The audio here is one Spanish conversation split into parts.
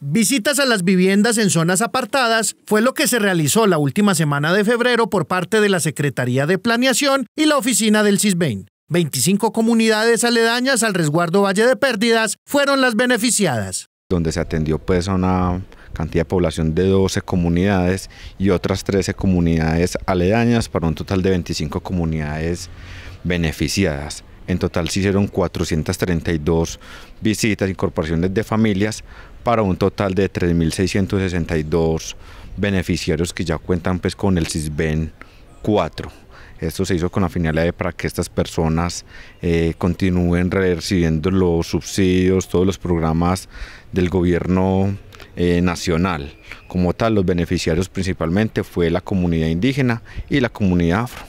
Visitas a las viviendas en zonas apartadas fue lo que se realizó la última semana de febrero por parte de la Secretaría de Planeación y la oficina del CISBEIN. 25 comunidades aledañas al resguardo Valle de Pérdidas fueron las beneficiadas. Donde se atendió pues a una cantidad de población de 12 comunidades y otras 13 comunidades aledañas para un total de 25 comunidades beneficiadas. En total se hicieron 432 visitas, incorporaciones de familias para un total de 3.662 beneficiarios que ya cuentan pues con el CISBEN 4. Esto se hizo con la finalidad de para que estas personas eh, continúen recibiendo los subsidios, todos los programas del gobierno eh, nacional. Como tal, los beneficiarios principalmente fue la comunidad indígena y la comunidad afro.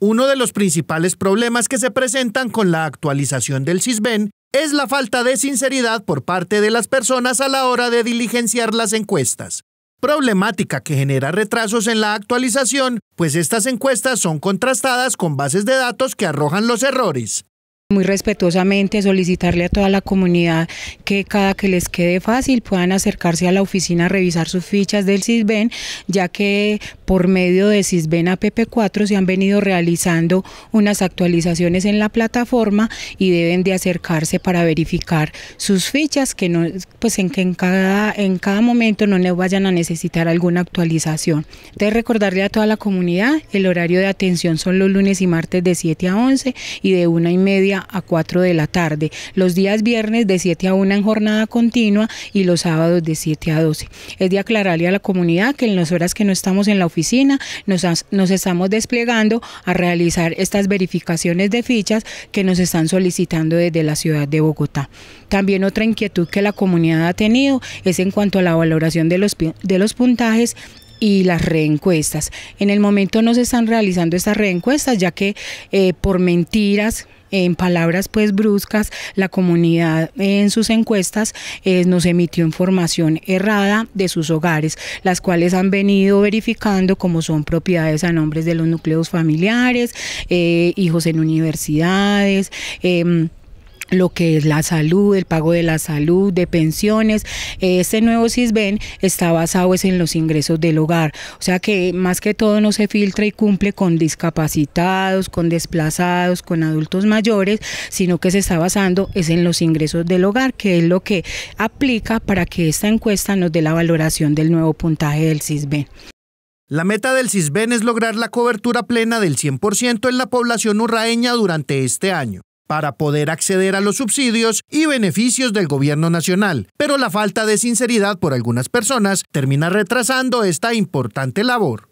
Uno de los principales problemas que se presentan con la actualización del CISBEN es la falta de sinceridad por parte de las personas a la hora de diligenciar las encuestas, problemática que genera retrasos en la actualización, pues estas encuestas son contrastadas con bases de datos que arrojan los errores. Muy respetuosamente solicitarle a toda la comunidad que cada que les quede fácil puedan acercarse a la oficina a revisar sus fichas del CISBEN, ya que por medio de CISBEN APP4 se han venido realizando unas actualizaciones en la plataforma y deben de acercarse para verificar sus fichas, que no, pues en que en cada, en cada momento no les vayan a necesitar alguna actualización. De recordarle a toda la comunidad, el horario de atención son los lunes y martes de 7 a 11 y de una y media a 4 de la tarde, los días viernes de 7 a 1 en jornada continua y los sábados de 7 a 12. Es de aclararle a la comunidad que en las horas que no estamos en la oficina nos, nos estamos desplegando a realizar estas verificaciones de fichas que nos están solicitando desde la ciudad de Bogotá. También otra inquietud que la comunidad ha tenido es en cuanto a la valoración de los, de los puntajes y las reencuestas. En el momento no se están realizando estas reencuestas, ya que eh, por mentiras, en palabras pues bruscas, la comunidad en sus encuestas eh, nos emitió información errada de sus hogares, las cuales han venido verificando como son propiedades a nombres de los núcleos familiares, eh, hijos en universidades. Em, lo que es la salud, el pago de la salud, de pensiones. Este nuevo CISBEN está basado en los ingresos del hogar, o sea que más que todo no se filtra y cumple con discapacitados, con desplazados, con adultos mayores, sino que se está basando es en los ingresos del hogar, que es lo que aplica para que esta encuesta nos dé la valoración del nuevo puntaje del CISBEN. La meta del CISBEN es lograr la cobertura plena del 100% en la población urraeña durante este año para poder acceder a los subsidios y beneficios del gobierno nacional, pero la falta de sinceridad por algunas personas termina retrasando esta importante labor.